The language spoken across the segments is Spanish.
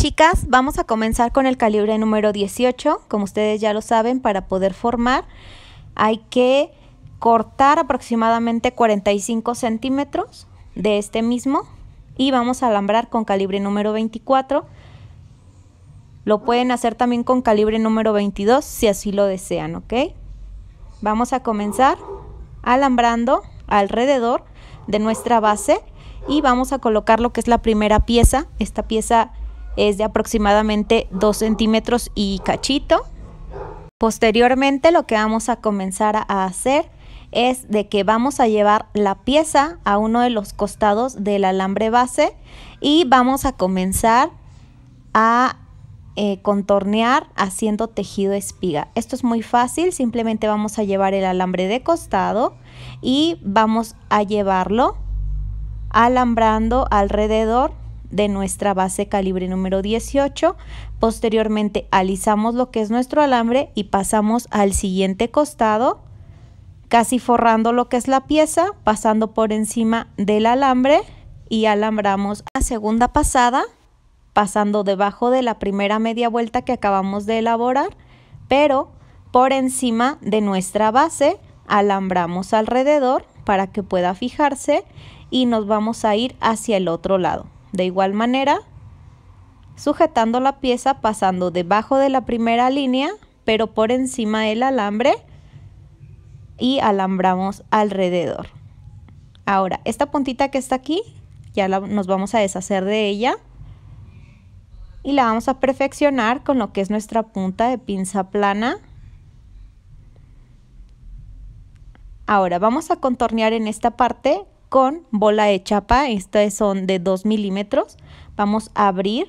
Chicas, vamos a comenzar con el calibre número 18. Como ustedes ya lo saben, para poder formar hay que cortar aproximadamente 45 centímetros de este mismo y vamos a alambrar con calibre número 24. Lo pueden hacer también con calibre número 22 si así lo desean, ¿ok? Vamos a comenzar alambrando alrededor de nuestra base y vamos a colocar lo que es la primera pieza. Esta pieza es de aproximadamente 2 centímetros y cachito. Posteriormente lo que vamos a comenzar a hacer es de que vamos a llevar la pieza a uno de los costados del alambre base y vamos a comenzar a eh, contornear haciendo tejido espiga. Esto es muy fácil, simplemente vamos a llevar el alambre de costado y vamos a llevarlo alambrando alrededor de nuestra base calibre número 18. Posteriormente alisamos lo que es nuestro alambre y pasamos al siguiente costado, casi forrando lo que es la pieza, pasando por encima del alambre y alambramos a segunda pasada, pasando debajo de la primera media vuelta que acabamos de elaborar, pero por encima de nuestra base alambramos alrededor para que pueda fijarse y nos vamos a ir hacia el otro lado. De igual manera, sujetando la pieza pasando debajo de la primera línea, pero por encima del alambre y alambramos alrededor. Ahora, esta puntita que está aquí, ya la, nos vamos a deshacer de ella y la vamos a perfeccionar con lo que es nuestra punta de pinza plana. Ahora vamos a contornear en esta parte con bola de chapa, estas son de 2 milímetros. Vamos a abrir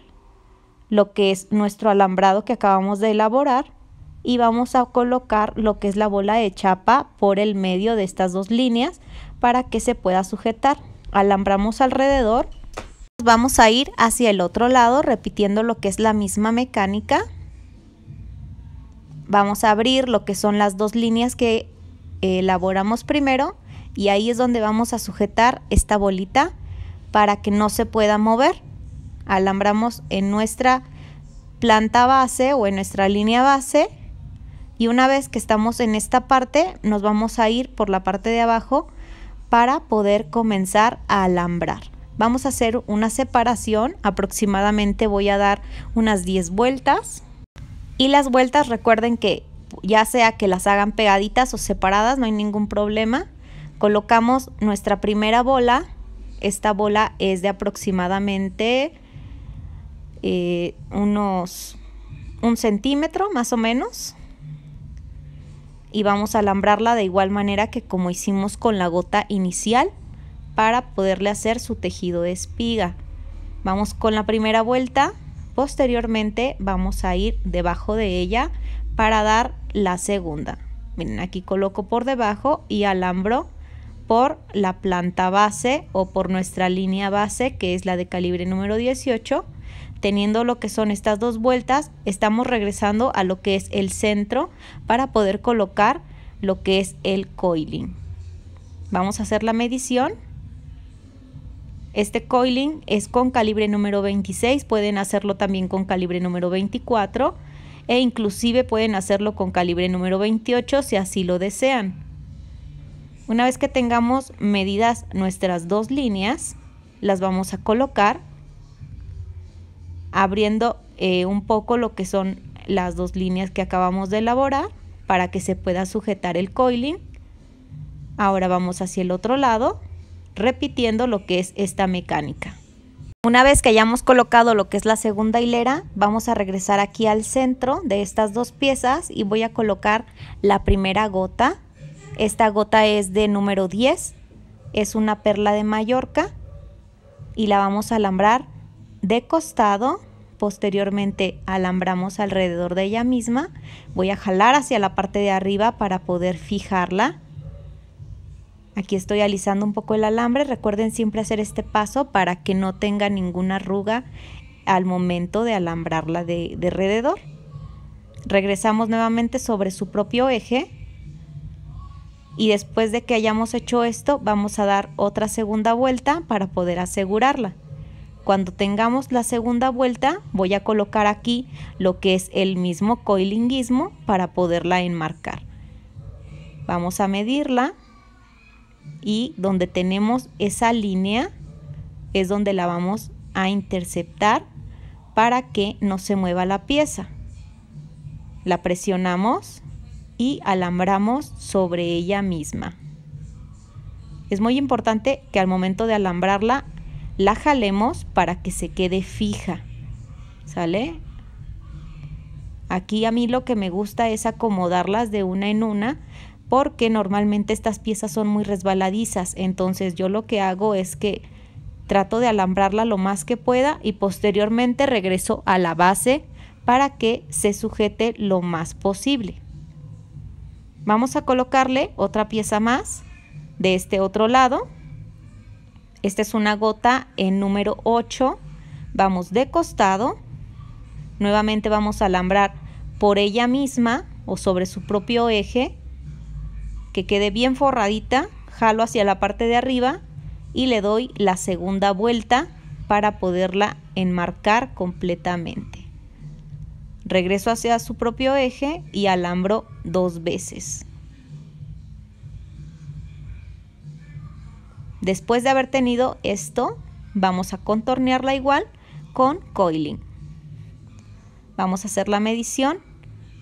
lo que es nuestro alambrado que acabamos de elaborar y vamos a colocar lo que es la bola de chapa por el medio de estas dos líneas para que se pueda sujetar. Alambramos alrededor. Vamos a ir hacia el otro lado repitiendo lo que es la misma mecánica. Vamos a abrir lo que son las dos líneas que eh, elaboramos primero y ahí es donde vamos a sujetar esta bolita para que no se pueda mover. Alambramos en nuestra planta base o en nuestra línea base y una vez que estamos en esta parte nos vamos a ir por la parte de abajo para poder comenzar a alambrar. Vamos a hacer una separación, aproximadamente voy a dar unas 10 vueltas y las vueltas recuerden que ya sea que las hagan pegaditas o separadas, no hay ningún problema colocamos nuestra primera bola. Esta bola es de aproximadamente eh, unos un centímetro más o menos. Y vamos a alambrarla de igual manera que como hicimos con la gota inicial para poderle hacer su tejido de espiga. Vamos con la primera vuelta. Posteriormente vamos a ir debajo de ella para dar la segunda. Miren, aquí coloco por debajo y alambro por la planta base o por nuestra línea base, que es la de calibre número 18. Teniendo lo que son estas dos vueltas, estamos regresando a lo que es el centro para poder colocar lo que es el coiling. Vamos a hacer la medición. Este coiling es con calibre número 26, pueden hacerlo también con calibre número 24 e inclusive pueden hacerlo con calibre número 28 si así lo desean. Una vez que tengamos medidas nuestras dos líneas, las vamos a colocar abriendo eh, un poco lo que son las dos líneas que acabamos de elaborar para que se pueda sujetar el coiling. Ahora vamos hacia el otro lado, repitiendo lo que es esta mecánica. Una vez que hayamos colocado lo que es la segunda hilera, vamos a regresar aquí al centro de estas dos piezas y voy a colocar la primera gota esta gota es de número 10, es una perla de Mallorca y la vamos a alambrar de costado. Posteriormente alambramos alrededor de ella misma. Voy a jalar hacia la parte de arriba para poder fijarla. Aquí estoy alisando un poco el alambre. Recuerden siempre hacer este paso para que no tenga ninguna arruga al momento de alambrarla de, de alrededor. Regresamos nuevamente sobre su propio eje y después de que hayamos hecho esto vamos a dar otra segunda vuelta para poder asegurarla. Cuando tengamos la segunda vuelta voy a colocar aquí lo que es el mismo coilinguismo para poderla enmarcar. Vamos a medirla y donde tenemos esa línea es donde la vamos a interceptar para que no se mueva la pieza. La presionamos y alambramos sobre ella misma. Es muy importante que al momento de alambrarla la jalemos para que se quede fija. ¿Sale? Aquí a mí lo que me gusta es acomodarlas de una en una porque normalmente estas piezas son muy resbaladizas. Entonces yo lo que hago es que trato de alambrarla lo más que pueda y posteriormente regreso a la base para que se sujete lo más posible. Vamos a colocarle otra pieza más de este otro lado. Esta es una gota en número 8. Vamos de costado. Nuevamente vamos a alambrar por ella misma o sobre su propio eje. Que quede bien forradita. Jalo hacia la parte de arriba y le doy la segunda vuelta para poderla enmarcar completamente. Regreso hacia su propio eje y alambro dos veces. Después de haber tenido esto, vamos a contornearla igual con coiling. Vamos a hacer la medición.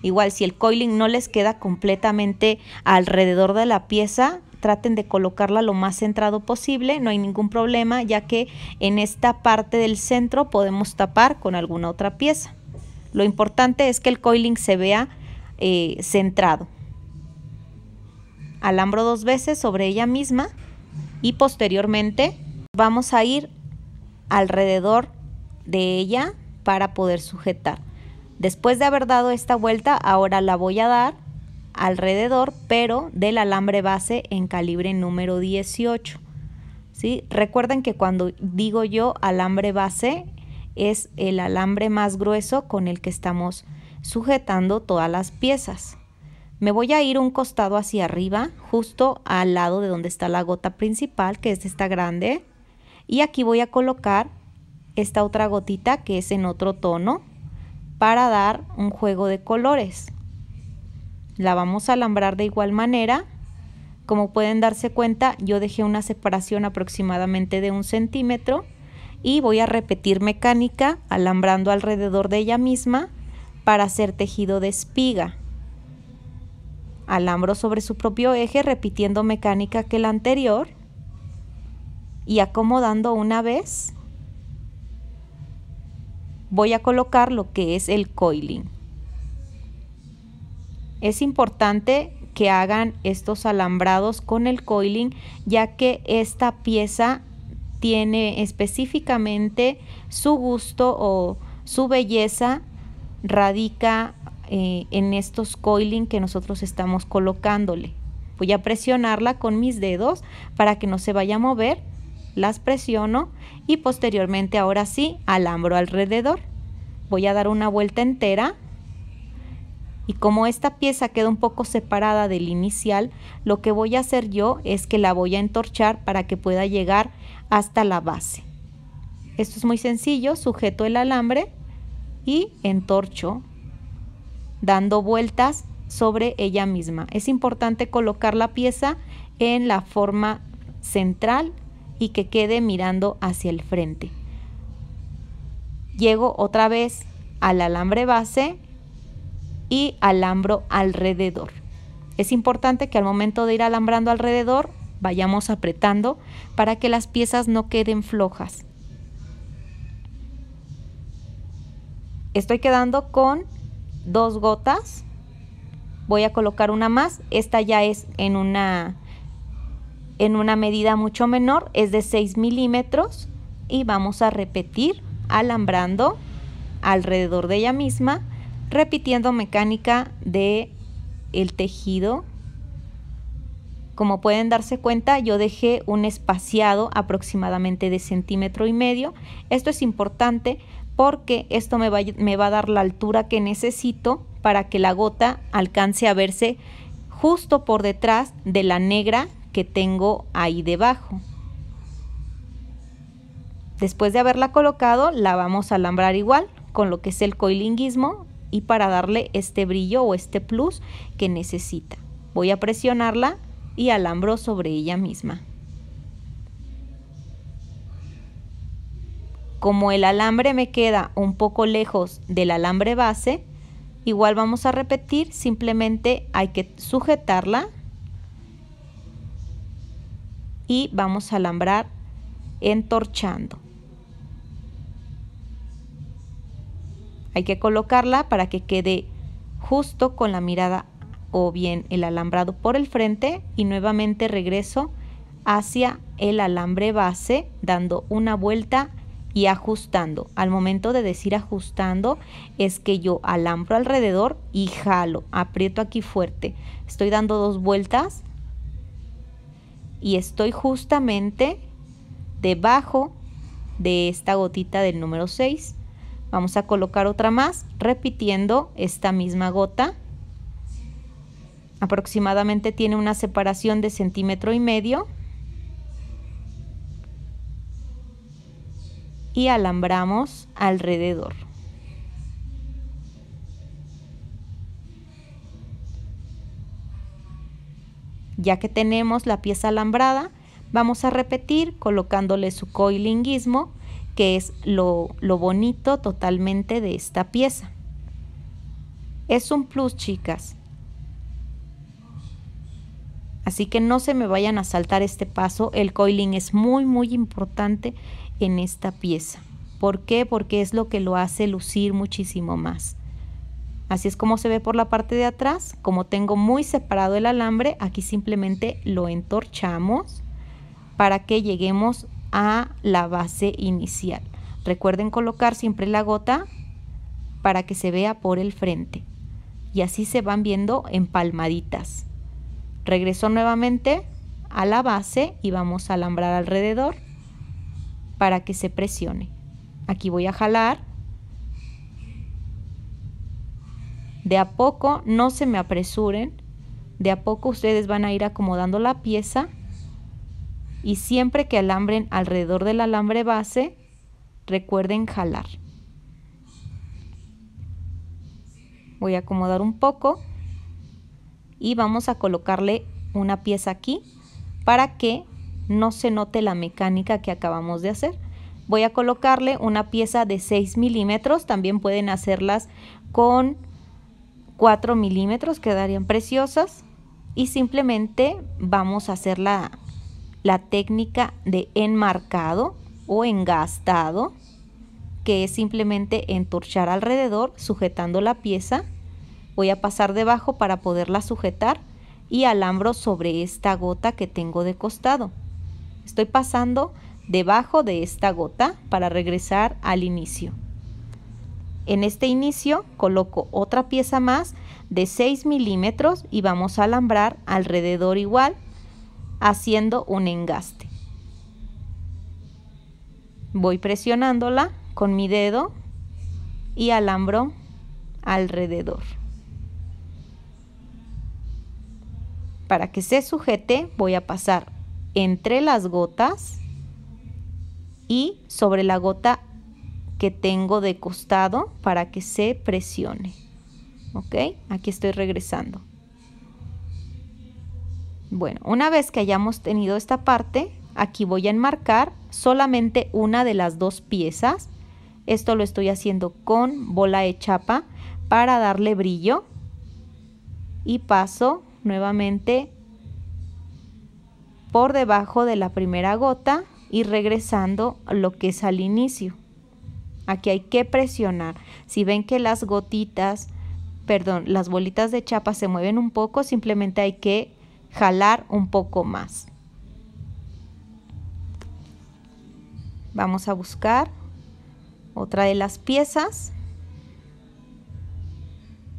Igual si el coiling no les queda completamente alrededor de la pieza, traten de colocarla lo más centrado posible, no hay ningún problema ya que en esta parte del centro podemos tapar con alguna otra pieza. Lo importante es que el coiling se vea eh, centrado. Alambro dos veces sobre ella misma y posteriormente vamos a ir alrededor de ella para poder sujetar. Después de haber dado esta vuelta, ahora la voy a dar alrededor, pero del alambre base en calibre número 18. ¿Sí? Recuerden que cuando digo yo alambre base es el alambre más grueso con el que estamos sujetando todas las piezas. Me voy a ir un costado hacia arriba, justo al lado de donde está la gota principal, que es esta grande. Y aquí voy a colocar esta otra gotita que es en otro tono para dar un juego de colores. La vamos a alambrar de igual manera. Como pueden darse cuenta, yo dejé una separación aproximadamente de un centímetro y voy a repetir mecánica alambrando alrededor de ella misma para hacer tejido de espiga. Alambro sobre su propio eje repitiendo mecánica que la anterior y acomodando una vez voy a colocar lo que es el coiling. Es importante que hagan estos alambrados con el coiling ya que esta pieza tiene específicamente su gusto o su belleza radica eh, en estos coiling que nosotros estamos colocándole. Voy a presionarla con mis dedos para que no se vaya a mover. Las presiono y posteriormente ahora sí alambro alrededor. Voy a dar una vuelta entera y como esta pieza queda un poco separada del inicial, lo que voy a hacer yo es que la voy a entorchar para que pueda llegar hasta la base. Esto es muy sencillo, sujeto el alambre y entorcho dando vueltas sobre ella misma. Es importante colocar la pieza en la forma central y que quede mirando hacia el frente. Llego otra vez al alambre base y alambro alrededor. Es importante que al momento de ir alambrando alrededor vayamos apretando para que las piezas no queden flojas. Estoy quedando con dos gotas. Voy a colocar una más. Esta ya es en una, en una medida mucho menor, es de 6 milímetros. Y vamos a repetir alambrando alrededor de ella misma, repitiendo mecánica de el tejido como pueden darse cuenta, yo dejé un espaciado aproximadamente de centímetro y medio. Esto es importante porque esto me va, a dar la altura que necesito para que la gota alcance a verse justo por detrás de la negra que tengo ahí debajo. Después de haberla colocado, la vamos a alambrar igual con lo que es el coilinguismo y para darle este brillo o este plus que necesita. Voy a presionarla y alambró sobre ella misma. Como el alambre me queda un poco lejos del alambre base, igual vamos a repetir, simplemente hay que sujetarla y vamos a alambrar entorchando. Hay que colocarla para que quede justo con la mirada o bien el alambrado por el frente y nuevamente regreso hacia el alambre base dando una vuelta y ajustando. Al momento de decir ajustando es que yo alambro alrededor y jalo, aprieto aquí fuerte. Estoy dando dos vueltas y estoy justamente debajo de esta gotita del número 6. Vamos a colocar otra más repitiendo esta misma gota Aproximadamente tiene una separación de centímetro y medio. Y alambramos alrededor. Ya que tenemos la pieza alambrada, vamos a repetir colocándole su coilinguismo, que es lo, lo bonito totalmente de esta pieza. Es un plus, chicas. Así que no se me vayan a saltar este paso. El coiling es muy, muy importante en esta pieza. ¿Por qué? Porque es lo que lo hace lucir muchísimo más. Así es como se ve por la parte de atrás. Como tengo muy separado el alambre, aquí simplemente lo entorchamos para que lleguemos a la base inicial. Recuerden colocar siempre la gota para que se vea por el frente. Y así se van viendo empalmaditas. Regreso nuevamente a la base y vamos a alambrar alrededor para que se presione. Aquí voy a jalar. De a poco, no se me apresuren. De a poco ustedes van a ir acomodando la pieza y siempre que alambren alrededor del alambre base, recuerden jalar. Voy a acomodar un poco y vamos a colocarle una pieza aquí para que no se note la mecánica que acabamos de hacer. Voy a colocarle una pieza de 6 milímetros, también pueden hacerlas con 4 milímetros, quedarían preciosas. Y simplemente vamos a hacer la, la técnica de enmarcado o engastado, que es simplemente entorchar alrededor sujetando la pieza voy a pasar debajo para poderla sujetar y alambro sobre esta gota que tengo de costado. Estoy pasando debajo de esta gota para regresar al inicio. En este inicio coloco otra pieza más de 6 milímetros y vamos a alambrar alrededor igual haciendo un engaste. Voy presionándola con mi dedo y alambro alrededor. Para que se sujete voy a pasar entre las gotas y sobre la gota que tengo de costado para que se presione. ¿Ok? Aquí estoy regresando. Bueno, una vez que hayamos tenido esta parte, aquí voy a enmarcar solamente una de las dos piezas. Esto lo estoy haciendo con bola de chapa para darle brillo. Y paso nuevamente por debajo de la primera gota y regresando lo que es al inicio. Aquí hay que presionar. Si ven que las gotitas, perdón, las bolitas de chapa se mueven un poco, simplemente hay que jalar un poco más. Vamos a buscar otra de las piezas.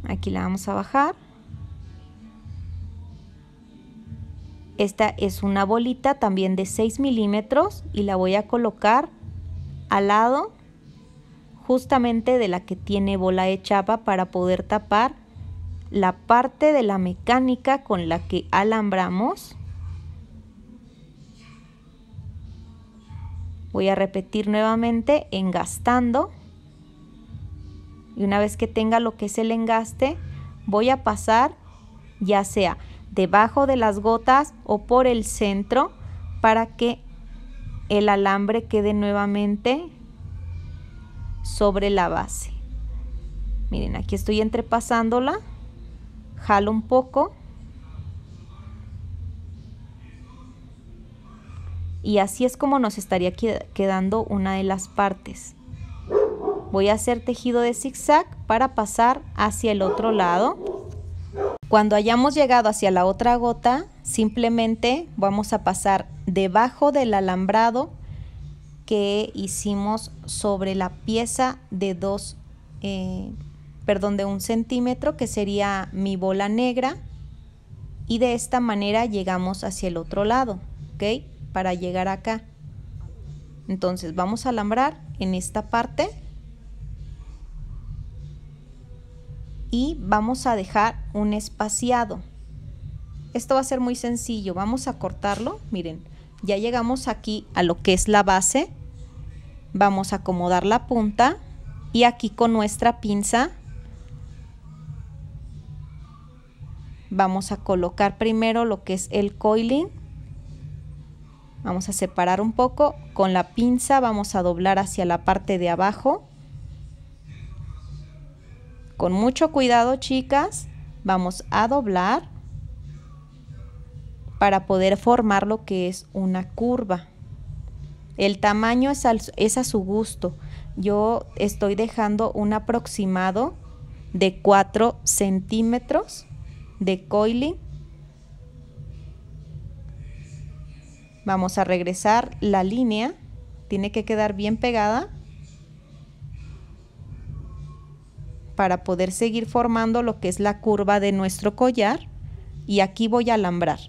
Aquí la vamos a bajar. Esta es una bolita también de 6 milímetros y la voy a colocar al lado justamente de la que tiene bola de chapa para poder tapar la parte de la mecánica con la que alambramos. Voy a repetir nuevamente engastando. Y una vez que tenga lo que es el engaste, voy a pasar ya sea debajo de las gotas o por el centro para que el alambre quede nuevamente sobre la base. Miren, aquí estoy entrepasándola, jalo un poco y así es como nos estaría quedando una de las partes. Voy a hacer tejido de zigzag para pasar hacia el otro lado. Cuando hayamos llegado hacia la otra gota, simplemente vamos a pasar debajo del alambrado que hicimos sobre la pieza de dos, eh, perdón, de un centímetro, que sería mi bola negra. Y de esta manera llegamos hacia el otro lado, ¿ok? Para llegar acá. Entonces vamos a alambrar en esta parte y vamos a dejar un espaciado. Esto va a ser muy sencillo, vamos a cortarlo, miren, ya llegamos aquí a lo que es la base, vamos a acomodar la punta y aquí con nuestra pinza vamos a colocar primero lo que es el coiling, vamos a separar un poco, con la pinza vamos a doblar hacia la parte de abajo, con mucho cuidado, chicas, vamos a doblar para poder formar lo que es una curva. El tamaño es, a su gusto. Yo estoy dejando un aproximado de 4 centímetros de coiling. Vamos a regresar la línea. Tiene que quedar bien pegada. para poder seguir formando lo que es la curva de nuestro collar y aquí voy a alambrar.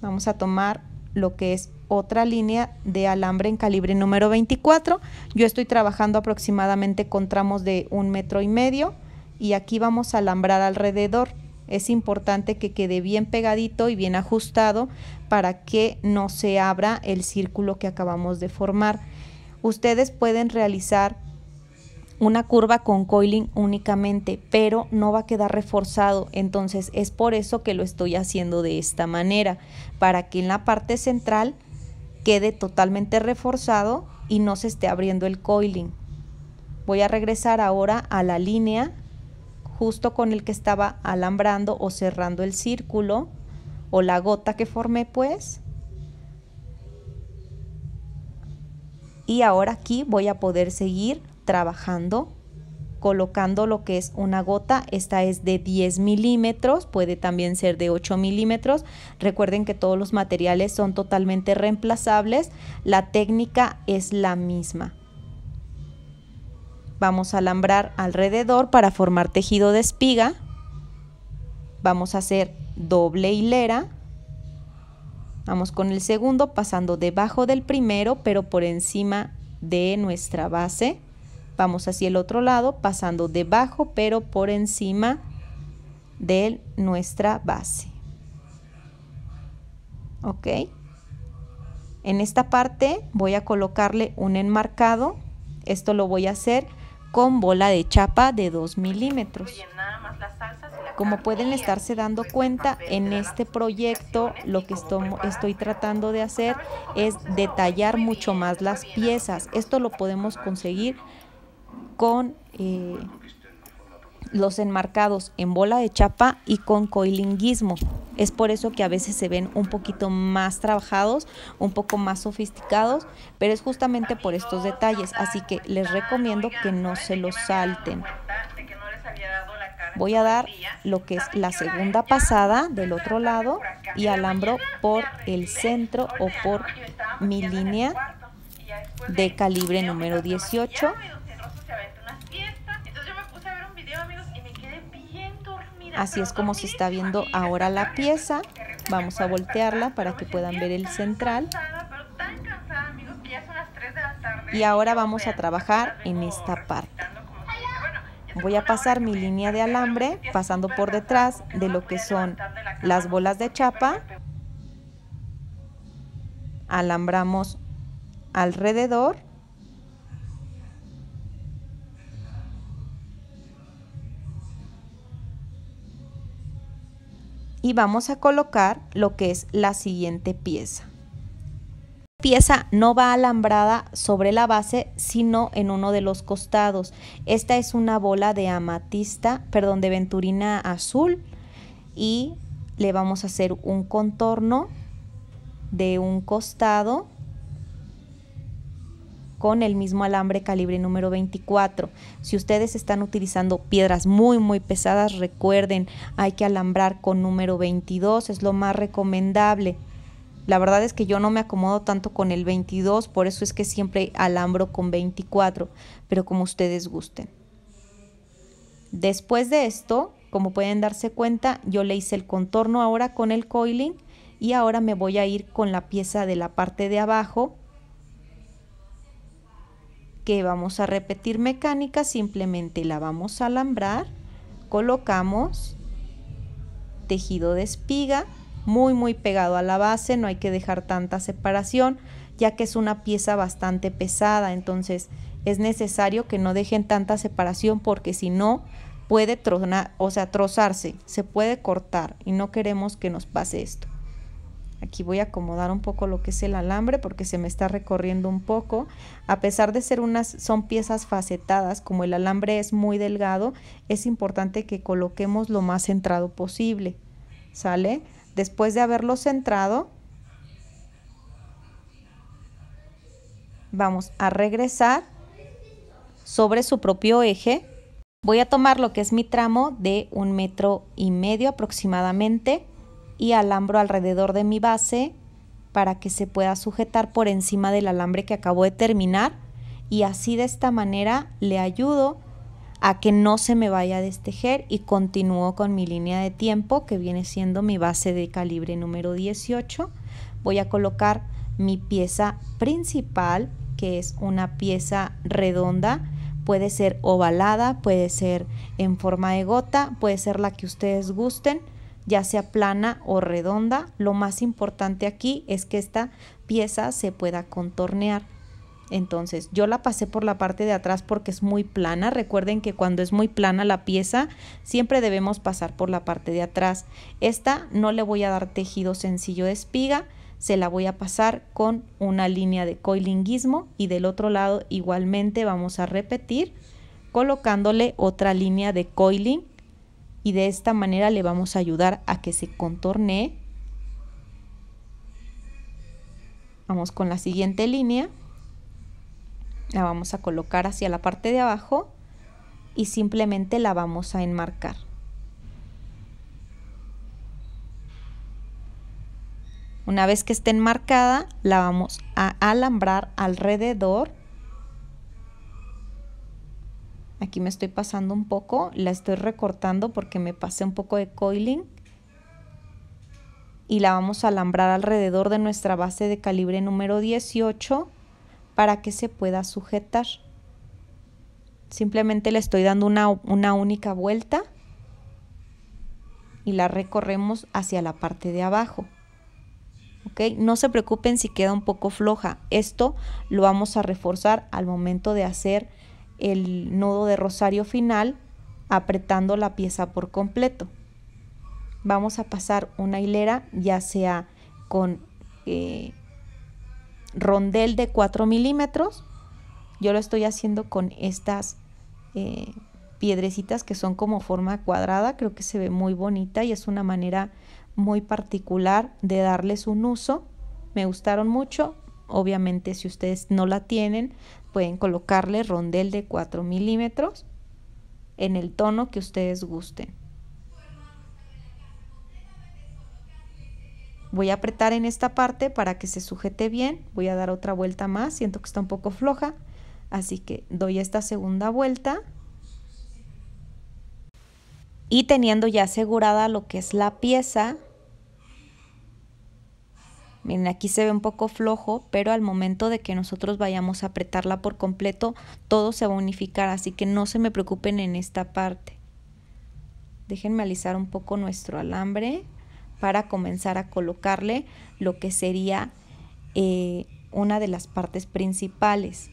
Vamos a tomar lo que es otra línea de alambre en calibre número 24. Yo estoy trabajando aproximadamente con tramos de un metro y medio y aquí vamos a alambrar alrededor. Es importante que quede bien pegadito y bien ajustado para que no se abra el círculo que acabamos de formar. Ustedes pueden realizar una curva con coiling únicamente, pero no va a quedar reforzado. Entonces es por eso que lo estoy haciendo de esta manera, para que en la parte central quede totalmente reforzado y no se esté abriendo el coiling. Voy a regresar ahora a la línea justo con el que estaba alambrando o cerrando el círculo o la gota que formé pues. Y ahora aquí voy a poder seguir trabajando, colocando lo que es una gota. Esta es de 10 milímetros, puede también ser de 8 milímetros. Recuerden que todos los materiales son totalmente reemplazables. La técnica es la misma. Vamos a alambrar alrededor para formar tejido de espiga. Vamos a hacer doble hilera. Vamos con el segundo pasando debajo del primero pero por encima de nuestra base. Vamos hacia el otro lado, pasando debajo, pero por encima de nuestra base. ¿Ok? En esta parte voy a colocarle un enmarcado. Esto lo voy a hacer con bola de chapa de 2 milímetros. Como pueden estarse dando cuenta, en este proyecto lo que estoy, estoy tratando de hacer es detallar mucho más las piezas. Esto lo podemos conseguir con eh, los enmarcados en bola de chapa y con coilinguismo. Es por eso que a veces se ven un poquito más trabajados, un poco más sofisticados, pero es justamente por estos detalles. Así que les recomiendo que no se los salten. Voy a dar lo que es la segunda pasada del otro lado y alambro por el centro o por mi línea de calibre número 18 Así es como se está viendo ahora la pieza. Vamos a voltearla para que puedan ver el central. Y ahora vamos a trabajar en esta parte. Voy a pasar mi línea de alambre pasando por detrás de lo que son las bolas de chapa. Alambramos alrededor y vamos a colocar lo que es la siguiente pieza. pieza no va alambrada sobre la base sino en uno de los costados. Esta es una bola de amatista, perdón, de venturina azul y le vamos a hacer un contorno de un costado con el mismo alambre calibre número 24. Si ustedes están utilizando piedras muy muy pesadas, recuerden, hay que alambrar con número 22, es lo más recomendable. La verdad es que yo no me acomodo tanto con el 22, por eso es que siempre alambro con 24, pero como ustedes gusten. Después de esto, como pueden darse cuenta, yo le hice el contorno ahora con el coiling y ahora me voy a ir con la pieza de la parte de abajo que vamos a repetir mecánica, simplemente la vamos a alambrar, colocamos tejido de espiga, muy muy pegado a la base, no hay que dejar tanta separación, ya que es una pieza bastante pesada, entonces es necesario que no dejen tanta separación porque si no puede tronar, o sea, trozarse, se puede cortar y no queremos que nos pase esto. Aquí voy a acomodar un poco lo que es el alambre porque se me está recorriendo un poco. A pesar de ser unas, son piezas facetadas, como el alambre es muy delgado, es importante que coloquemos lo más centrado posible. ¿Sale? Después de haberlo centrado, vamos a regresar sobre su propio eje. Voy a tomar lo que es mi tramo de un metro y medio aproximadamente y alambro alrededor de mi base para que se pueda sujetar por encima del alambre que acabo de terminar y así de esta manera le ayudo a que no se me vaya a destejer y continúo con mi línea de tiempo que viene siendo mi base de calibre número 18 voy a colocar mi pieza principal que es una pieza redonda puede ser ovalada puede ser en forma de gota puede ser la que ustedes gusten ya sea plana o redonda. Lo más importante aquí es que esta pieza se pueda contornear. Entonces yo la pasé por la parte de atrás porque es muy plana. Recuerden que cuando es muy plana la pieza siempre debemos pasar por la parte de atrás. Esta no le voy a dar tejido sencillo de espiga. Se la voy a pasar con una línea de coilinguismo y del otro lado igualmente vamos a repetir colocándole otra línea de coiling y de esta manera le vamos a ayudar a que se contorne Vamos con la siguiente línea. La vamos a colocar hacia la parte de abajo y simplemente la vamos a enmarcar. Una vez que esté enmarcada, la vamos a alambrar alrededor Aquí me estoy pasando un poco, la estoy recortando porque me pasé un poco de coiling y la vamos a alambrar alrededor de nuestra base de calibre número 18 para que se pueda sujetar. Simplemente le estoy dando una, única vuelta y la recorremos hacia la parte de abajo. No se preocupen si queda un poco floja. Esto lo vamos a reforzar al momento de hacer el nudo de rosario final apretando la pieza por completo. Vamos a pasar una hilera ya sea con eh, rondel de 4 milímetros. Yo lo estoy haciendo con estas eh, piedrecitas que son como forma cuadrada. Creo que se ve muy bonita y es una manera muy particular de darles un uso. Me gustaron mucho, Obviamente si ustedes no la tienen, pueden colocarle rondel de 4 milímetros en el tono que ustedes gusten. Voy a apretar en esta parte para que se sujete bien. Voy a dar otra vuelta más. Siento que está un poco floja. Así que doy esta segunda vuelta. Y teniendo ya asegurada lo que es la pieza, Miren, aquí se ve un poco flojo, pero al momento de que nosotros vayamos a apretarla por completo, todo se va a unificar, así que no se me preocupen en esta parte. Déjenme alisar un poco nuestro alambre para comenzar a colocarle lo que sería eh, una de las partes principales.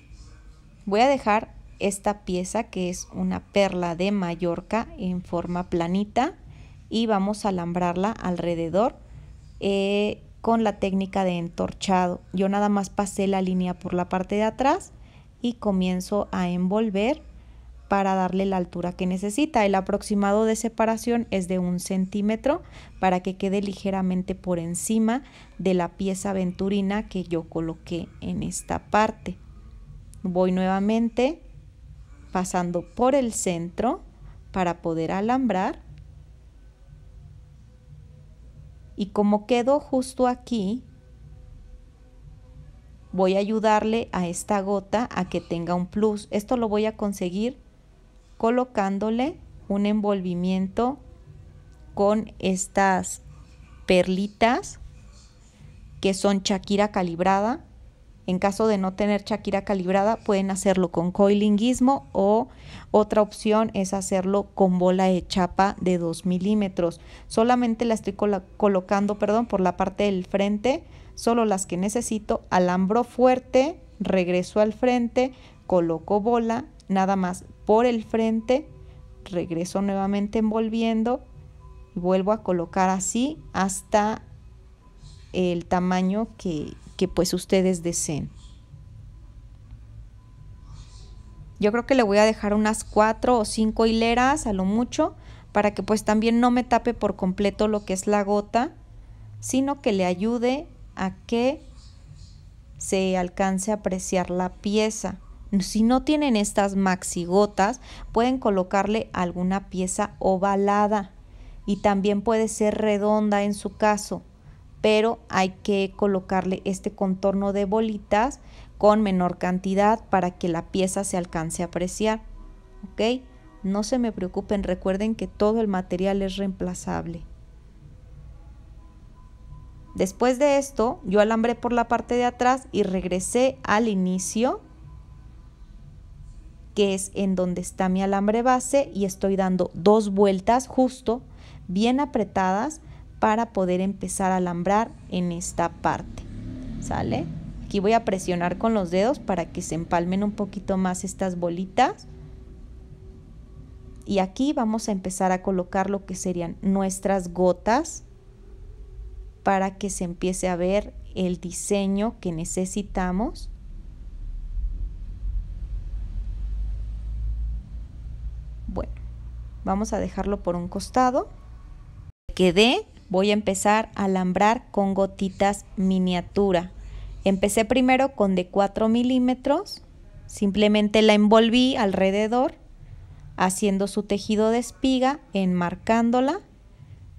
Voy a dejar esta pieza que es una perla de Mallorca en forma planita y vamos a alambrarla alrededor eh, con la técnica de entorchado. Yo nada más pasé la línea por la parte de atrás y comienzo a envolver para darle la altura que necesita. El aproximado de separación es de un centímetro para que quede ligeramente por encima de la pieza venturina que yo coloqué en esta parte. Voy nuevamente pasando por el centro para poder alambrar y como quedo justo aquí, voy a ayudarle a esta gota a que tenga un plus. Esto lo voy a conseguir colocándole un envolvimiento con estas perlitas que son Shakira calibrada. En caso de no tener Shakira calibrada, pueden hacerlo con coilinguismo o otra opción es hacerlo con bola de chapa de 2 milímetros. Solamente la estoy colocando perdón, por la parte del frente, solo las que necesito. Alambro fuerte, regreso al frente, coloco bola, nada más por el frente, regreso nuevamente envolviendo y vuelvo a colocar así hasta el tamaño que, que pues ustedes deseen. Yo creo que le voy a dejar unas cuatro o cinco hileras a lo mucho para que pues también no me tape por completo lo que es la gota, sino que le ayude a que se alcance a apreciar la pieza. Si no tienen estas maxigotas, pueden colocarle alguna pieza ovalada y también puede ser redonda en su caso, pero hay que colocarle este contorno de bolitas con menor cantidad para que la pieza se alcance a apreciar. ¿Ok? No se me preocupen, recuerden que todo el material es reemplazable. Después de esto, yo alambré por la parte de atrás y regresé al inicio, que es en donde está mi alambre base, y estoy dando dos vueltas justo, bien apretadas, para poder empezar a alambrar en esta parte. ¿Sale? Aquí voy a presionar con los dedos para que se empalmen un poquito más estas bolitas. Y aquí vamos a empezar a colocar lo que serían nuestras gotas para que se empiece a ver el diseño que necesitamos. Bueno, vamos a dejarlo por un costado. Quedé, voy a empezar a alambrar con gotitas miniatura. Empecé primero con de 4 milímetros, simplemente la envolví alrededor, haciendo su tejido de espiga, enmarcándola.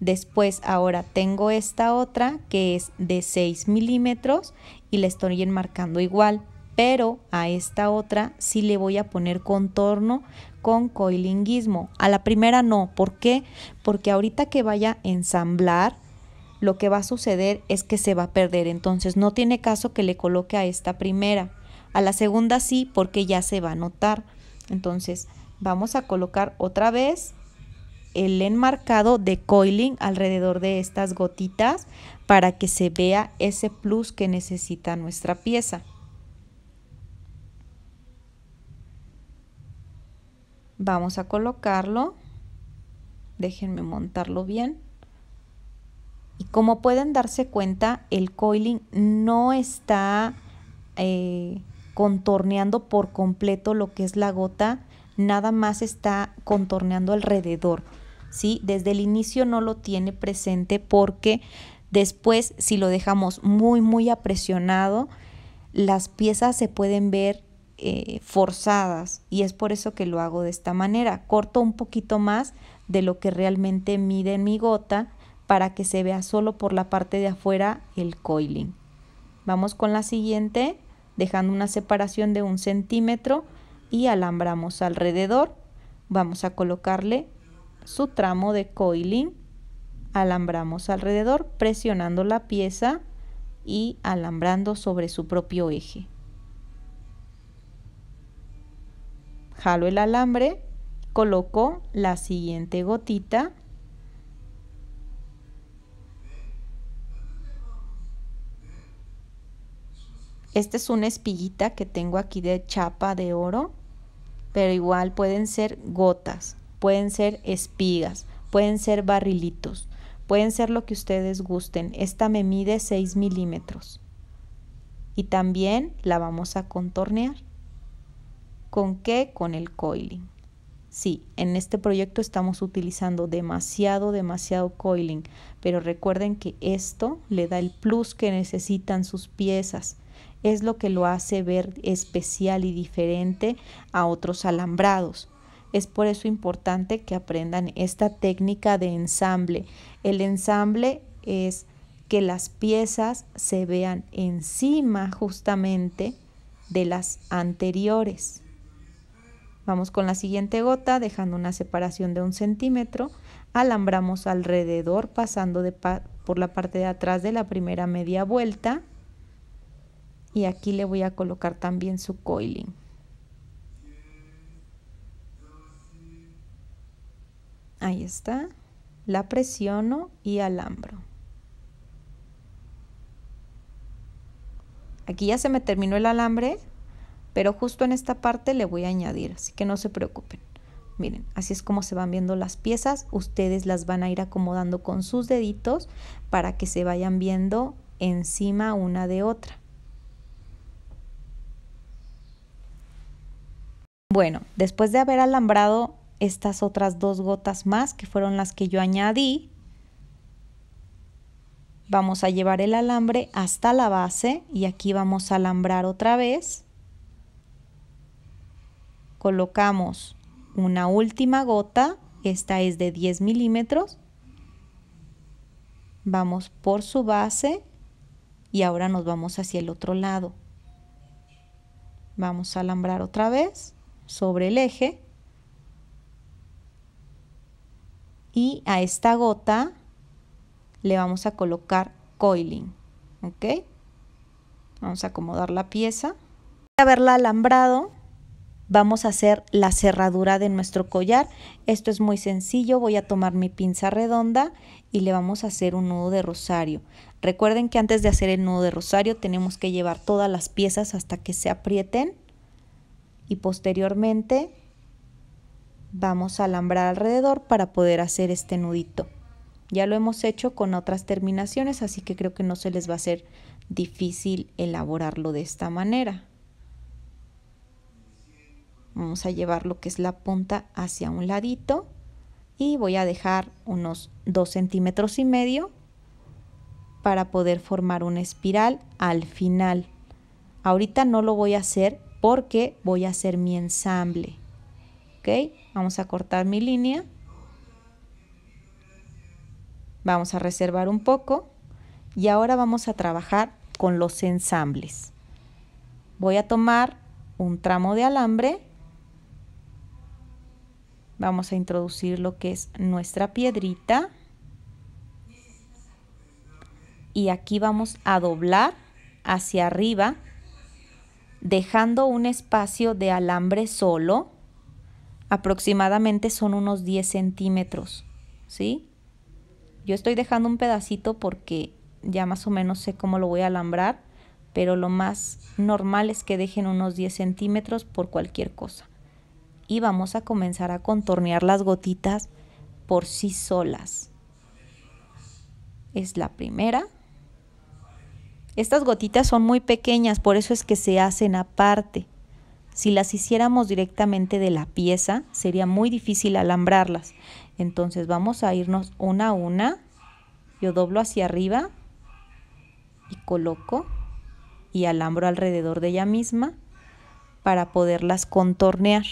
Después ahora tengo esta otra que es de 6 milímetros y la estoy enmarcando igual, pero a esta otra sí le voy a poner contorno con coilinguismo. A la primera no, ¿por qué? Porque ahorita que vaya a ensamblar lo que va a suceder es que se va a perder. Entonces no tiene caso que le coloque a esta primera. A la segunda sí, porque ya se va a notar. Entonces vamos a colocar otra vez el enmarcado de coiling alrededor de estas gotitas para que se vea ese plus que necesita nuestra pieza. Vamos a colocarlo. Déjenme montarlo bien. Y como pueden darse cuenta, el coiling no está eh, contorneando por completo lo que es la gota, nada más está contorneando alrededor. ¿sí? Desde el inicio no lo tiene presente porque después si lo dejamos muy muy apresionado, las piezas se pueden ver eh, forzadas y es por eso que lo hago de esta manera. Corto un poquito más de lo que realmente mide mi gota para que se vea solo por la parte de afuera el coiling. Vamos con la siguiente, dejando una separación de un centímetro y alambramos alrededor. Vamos a colocarle su tramo de coiling, alambramos alrededor presionando la pieza y alambrando sobre su propio eje. Jalo el alambre, coloco la siguiente gotita Esta es una espiguita que tengo aquí de chapa de oro, pero igual pueden ser gotas, pueden ser espigas, pueden ser barrilitos, pueden ser lo que ustedes gusten. Esta me mide 6 milímetros. Y también la vamos a contornear. ¿Con qué? Con el coiling. Sí, en este proyecto estamos utilizando demasiado, demasiado coiling, pero recuerden que esto le da el plus que necesitan sus piezas es lo que lo hace ver especial y diferente a otros alambrados. Es por eso importante que aprendan esta técnica de ensamble. El ensamble es que las piezas se vean encima justamente de las anteriores. Vamos con la siguiente gota, dejando una separación de un centímetro. Alambramos alrededor, pasando por la parte de atrás de la primera media vuelta y aquí le voy a colocar también su coiling ahí está la presiono y alambro aquí ya se me terminó el alambre pero justo en esta parte le voy a añadir así que no se preocupen miren así es como se van viendo las piezas ustedes las van a ir acomodando con sus deditos para que se vayan viendo encima una de otra Bueno, después de haber alambrado estas otras dos gotas más, que fueron las que yo añadí, vamos a llevar el alambre hasta la base y aquí vamos a alambrar otra vez. Colocamos una última gota, esta es de 10 milímetros. Vamos por su base y ahora nos vamos hacia el otro lado. Vamos a alambrar otra vez sobre el eje y a esta gota le vamos a colocar coiling, ¿ok? Vamos a acomodar la pieza. Haberla alambrado, vamos a hacer la cerradura de nuestro collar. Esto es muy sencillo, voy a tomar mi pinza redonda y le vamos a hacer un nudo de rosario. Recuerden que antes de hacer el nudo de rosario tenemos que llevar todas las piezas hasta que se aprieten y posteriormente vamos a alambrar alrededor para poder hacer este nudito. Ya lo hemos hecho con otras terminaciones, así que creo que no se les va a ser difícil elaborarlo de esta manera. Vamos a llevar lo que es la punta hacia un ladito y voy a dejar unos 2 centímetros y medio para poder formar una espiral al final. Ahorita no lo voy a hacer porque voy a hacer mi ensamble. ¿Ok? Vamos a cortar mi línea. Vamos a reservar un poco. Y ahora vamos a trabajar con los ensambles. Voy a tomar un tramo de alambre. Vamos a introducir lo que es nuestra piedrita. Y aquí vamos a doblar hacia arriba dejando un espacio de alambre solo, aproximadamente son unos 10 centímetros, ¿sí? Yo estoy dejando un pedacito porque ya más o menos sé cómo lo voy a alambrar, pero lo más normal es que dejen unos 10 centímetros por cualquier cosa. Y vamos a comenzar a contornear las gotitas por sí solas. Es la primera. Estas gotitas son muy pequeñas, por eso es que se hacen aparte. Si las hiciéramos directamente de la pieza, sería muy difícil alambrarlas. Entonces vamos a irnos una a una. Yo doblo hacia arriba y coloco y alambro alrededor de ella misma para poderlas contornear.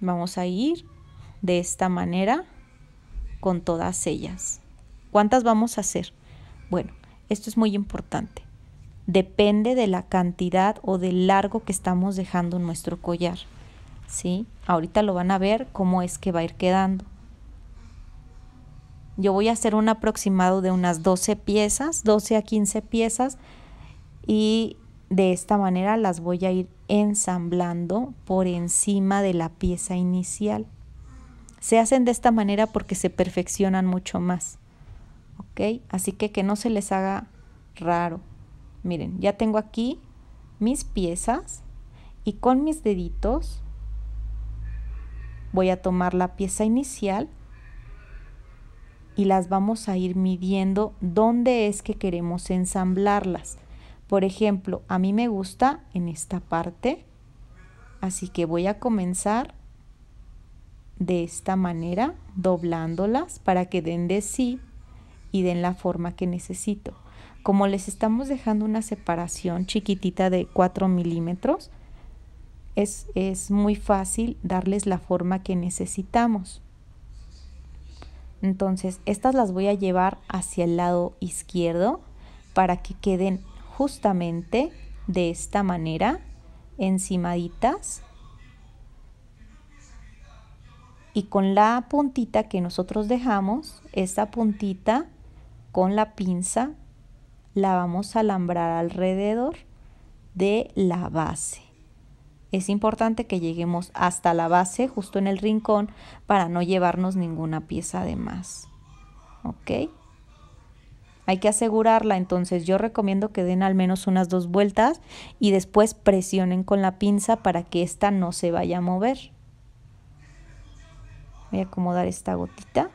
Vamos a ir de esta manera con todas ellas. ¿Cuántas vamos a hacer? Bueno, esto es muy importante. Depende de la cantidad o del largo que estamos dejando nuestro collar. ¿sí? Ahorita lo van a ver cómo es que va a ir quedando. Yo voy a hacer un aproximado de unas 12 piezas, 12 a 15 piezas y de esta manera las voy a ir ensamblando por encima de la pieza inicial. Se hacen de esta manera porque se perfeccionan mucho más. Así que que no se les haga raro. Miren, ya tengo aquí mis piezas y con mis deditos voy a tomar la pieza inicial y las vamos a ir midiendo dónde es que queremos ensamblarlas. Por ejemplo, a mí me gusta en esta parte, así que voy a comenzar de esta manera, doblándolas para que den de sí y den la forma que necesito. Como les estamos dejando una separación chiquitita de 4 milímetros, es, muy fácil darles la forma que necesitamos. Entonces, estas las voy a llevar hacia el lado izquierdo para que queden justamente de esta manera, encimaditas. Y con la puntita que nosotros dejamos, esta puntita con la pinza la vamos a alambrar alrededor de la base. Es importante que lleguemos hasta la base, justo en el rincón, para no llevarnos ninguna pieza de más. ¿Ok? Hay que asegurarla, entonces yo recomiendo que den al menos unas dos vueltas y después presionen con la pinza para que ésta no se vaya a mover. Voy a acomodar esta gotita.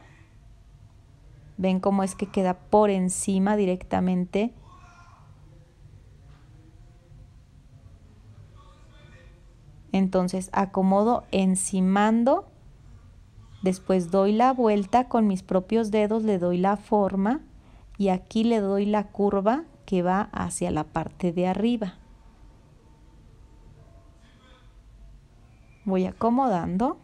Ven cómo es que queda por encima directamente. Entonces acomodo encimando, después doy la vuelta con mis propios dedos, le doy la forma y aquí le doy la curva que va hacia la parte de arriba. Voy acomodando.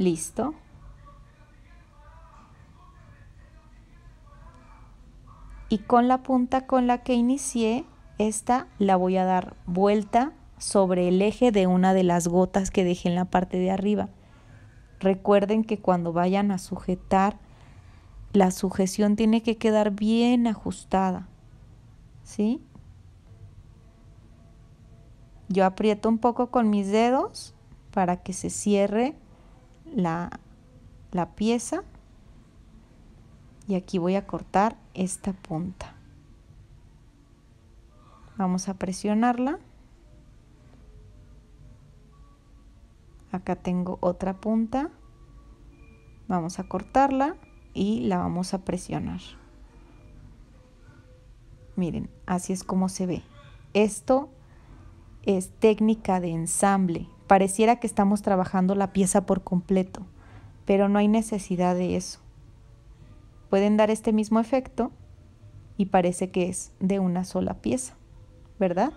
Listo. Y con la punta con la que inicié, esta la voy a dar vuelta sobre el eje de una de las gotas que dejé en la parte de arriba. Recuerden que cuando vayan a sujetar, la sujeción tiene que quedar bien ajustada. ¿Sí? Yo aprieto un poco con mis dedos para que se cierre la, pieza y aquí voy a cortar esta punta vamos a presionarla acá tengo otra punta vamos a cortarla y la vamos a presionar miren así es como se ve esto es técnica de ensamble Pareciera que estamos trabajando la pieza por completo, pero no hay necesidad de eso. Pueden dar este mismo efecto y parece que es de una sola pieza, ¿verdad?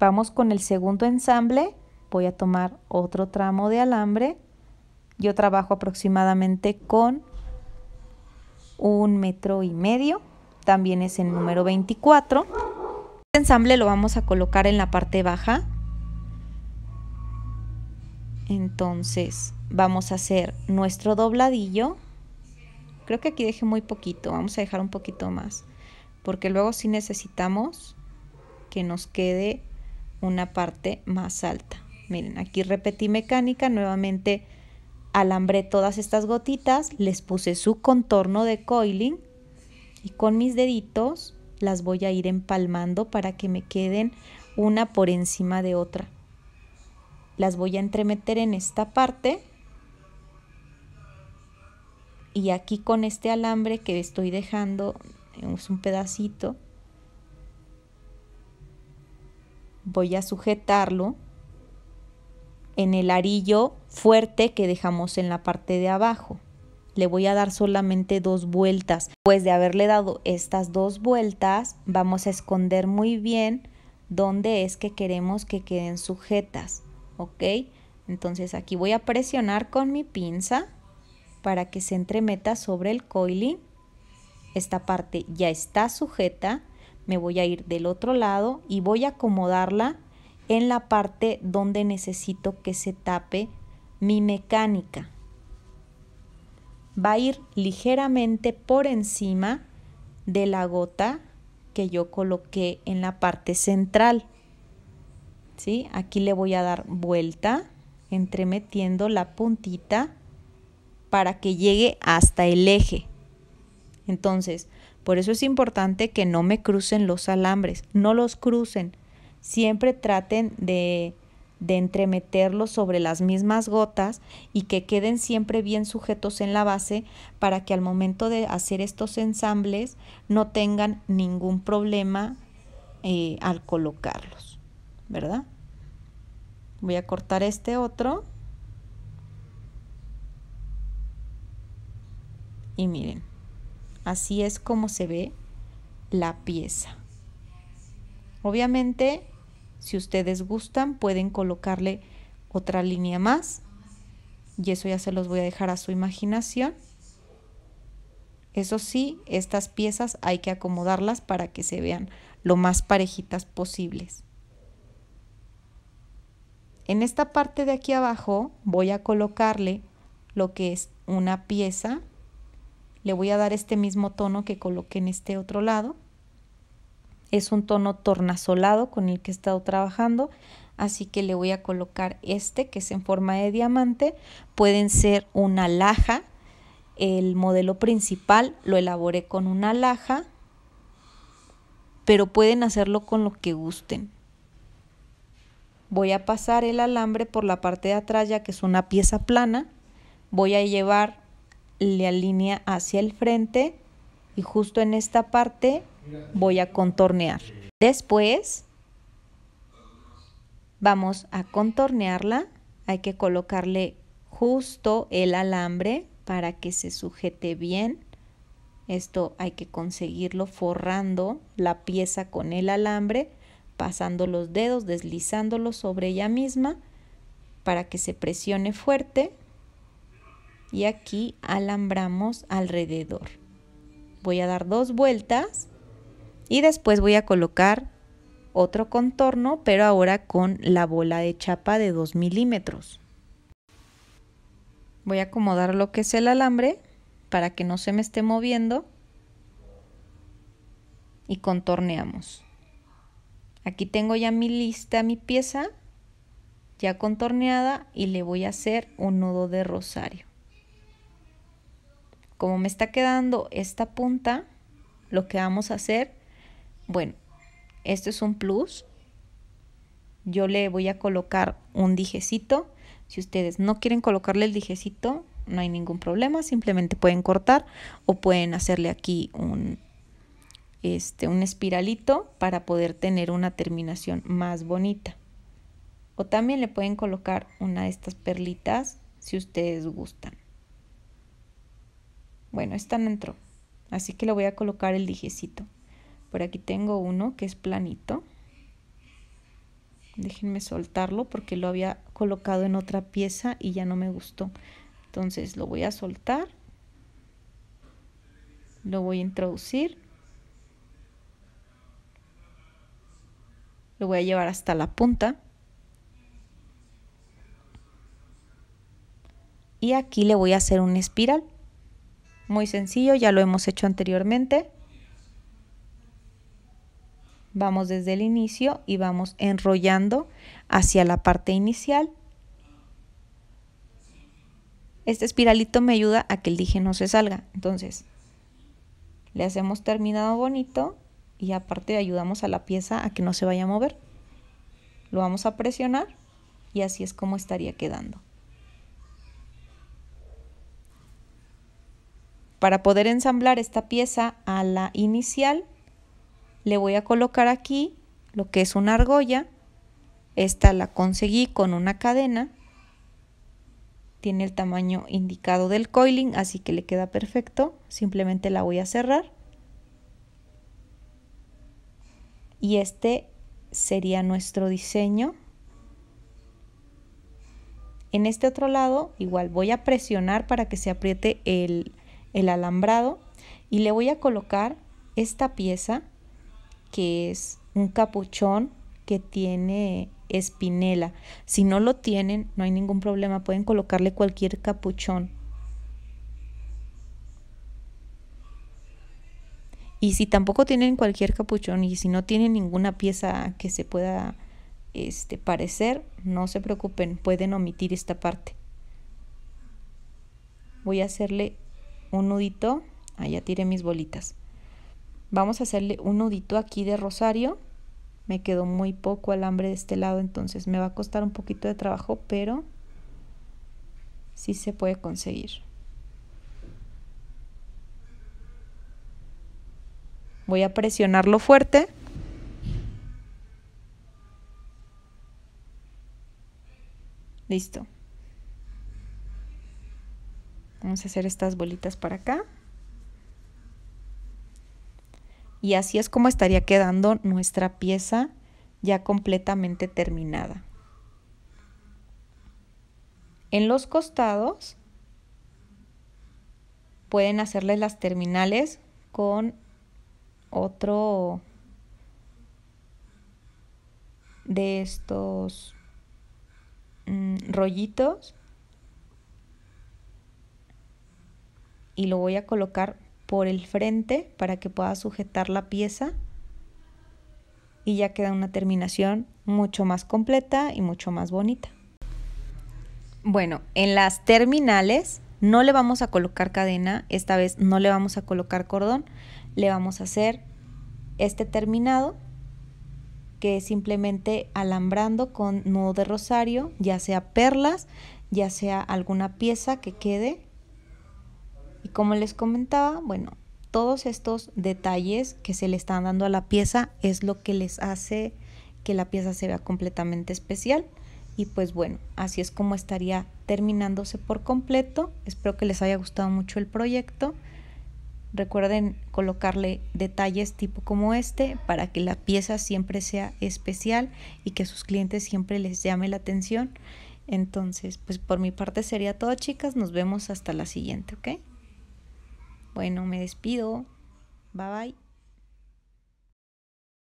Vamos con el segundo ensamble. Voy a tomar otro tramo de alambre. Yo trabajo aproximadamente con un metro y medio. También es el número 24 ensamble lo vamos a colocar en la parte baja. Entonces vamos a hacer nuestro dobladillo. Creo que aquí dejé muy poquito, vamos a dejar un poquito más. Porque luego sí necesitamos que nos quede una parte más alta. Miren, aquí repetí mecánica, nuevamente alambré todas estas gotitas, les puse su contorno de coiling y con mis deditos las voy a ir empalmando para que me queden una por encima de otra. Las voy a entremeter en esta parte y aquí con este alambre que estoy dejando es un pedacito voy a sujetarlo en el arillo fuerte que dejamos en la parte de abajo le voy a dar solamente dos vueltas. Pues de haberle dado estas dos vueltas, vamos a esconder muy bien dónde es que queremos que queden sujetas, ¿ok? Entonces aquí voy a presionar con mi pinza para que se entremeta sobre el coiling. Esta parte ya está sujeta. Me voy a ir del otro lado y voy a acomodarla en la parte donde necesito que se tape mi mecánica va a ir ligeramente por encima de la gota que yo coloqué en la parte central. ¿Sí? Aquí le voy a dar vuelta entremetiendo la puntita para que llegue hasta el eje. Entonces, por eso es importante que no me crucen los alambres, no los crucen. Siempre traten de de entremeterlos sobre las mismas gotas y que queden siempre bien sujetos en la base para que al momento de hacer estos ensambles no tengan ningún problema eh, al colocarlos, ¿verdad? Voy a cortar este otro. Y miren, así es como se ve la pieza. Obviamente si ustedes gustan, pueden colocarle otra línea más. Y eso ya se los voy a dejar a su imaginación. Eso sí, estas piezas hay que acomodarlas para que se vean lo más parejitas posibles. En esta parte de aquí abajo voy a colocarle lo que es una pieza. Le voy a dar este mismo tono que coloqué en este otro lado. Es un tono tornasolado con el que he estado trabajando, así que le voy a colocar este que es en forma de diamante. Pueden ser una laja, el modelo principal lo elaboré con una laja, pero pueden hacerlo con lo que gusten. Voy a pasar el alambre por la parte de atrás ya que es una pieza plana. Voy a llevar la línea hacia el frente y justo en esta parte voy a contornear. Después vamos a contornearla. Hay que colocarle justo el alambre para que se sujete bien. Esto hay que conseguirlo forrando la pieza con el alambre, pasando los dedos, deslizándolo sobre ella misma para que se presione fuerte. Y aquí alambramos alrededor. Voy a dar dos vueltas y después voy a colocar otro contorno, pero ahora con la bola de chapa de 2 milímetros. Voy a acomodar lo que es el alambre para que no se me esté moviendo y contorneamos. Aquí tengo ya mi lista, mi pieza ya contorneada y le voy a hacer un nudo de rosario. Como me está quedando esta punta, lo que vamos a hacer bueno, esto es un plus. Yo le voy a colocar un dijecito. Si ustedes no quieren colocarle el dijecito, no hay ningún problema. Simplemente pueden cortar o pueden hacerle aquí un, este, un espiralito para poder tener una terminación más bonita. O también le pueden colocar una de estas perlitas si ustedes gustan. Bueno, esta no entró, así que le voy a colocar el dijecito. Por aquí tengo uno que es planito. Déjenme soltarlo porque lo había colocado en otra pieza y ya no me gustó. Entonces lo voy a soltar. Lo voy a introducir. Lo voy a llevar hasta la punta. Y aquí le voy a hacer un espiral. Muy sencillo, ya lo hemos hecho anteriormente. Vamos desde el inicio y vamos enrollando hacia la parte inicial. Este espiralito me ayuda a que el dije no se salga. Entonces, le hacemos terminado bonito y aparte ayudamos a la pieza a que no se vaya a mover. Lo vamos a presionar y así es como estaría quedando. Para poder ensamblar esta pieza a la inicial, le voy a colocar aquí lo que es una argolla. Esta la conseguí con una cadena. Tiene el tamaño indicado del coiling, así que le queda perfecto. Simplemente la voy a cerrar. Y este sería nuestro diseño. En este otro lado, igual voy a presionar para que se apriete el, el alambrado y le voy a colocar esta pieza que es un capuchón que tiene espinela. Si no lo tienen, no hay ningún problema, pueden colocarle cualquier capuchón. Y si tampoco tienen cualquier capuchón y si no tienen ninguna pieza que se pueda este, parecer, no se preocupen, pueden omitir esta parte. Voy a hacerle un nudito. Allá ah, tiré mis bolitas. Vamos a hacerle un nudito aquí de rosario. Me quedó muy poco alambre de este lado, entonces me va a costar un poquito de trabajo, pero sí se puede conseguir. Voy a presionarlo fuerte. Listo. Vamos a hacer estas bolitas para acá. Y así es como estaría quedando nuestra pieza ya completamente terminada. En los costados pueden hacerles las terminales con otro de estos mm, rollitos y lo voy a colocar por el frente para que pueda sujetar la pieza y ya queda una terminación mucho más completa y mucho más bonita. Bueno, en las terminales no le vamos a colocar cadena, esta vez no le vamos a colocar cordón, le vamos a hacer este terminado que es simplemente alambrando con nudo de rosario, ya sea perlas, ya sea alguna pieza que quede y como les comentaba, bueno, todos estos detalles que se le están dando a la pieza es lo que les hace que la pieza se vea completamente especial. Y pues bueno, así es como estaría terminándose por completo. Espero que les haya gustado mucho el proyecto. Recuerden colocarle detalles tipo como este para que la pieza siempre sea especial y que sus clientes siempre les llame la atención. Entonces, pues por mi parte sería todo chicas. Nos vemos hasta la siguiente, ¿ok? Bueno, me despido. Bye bye.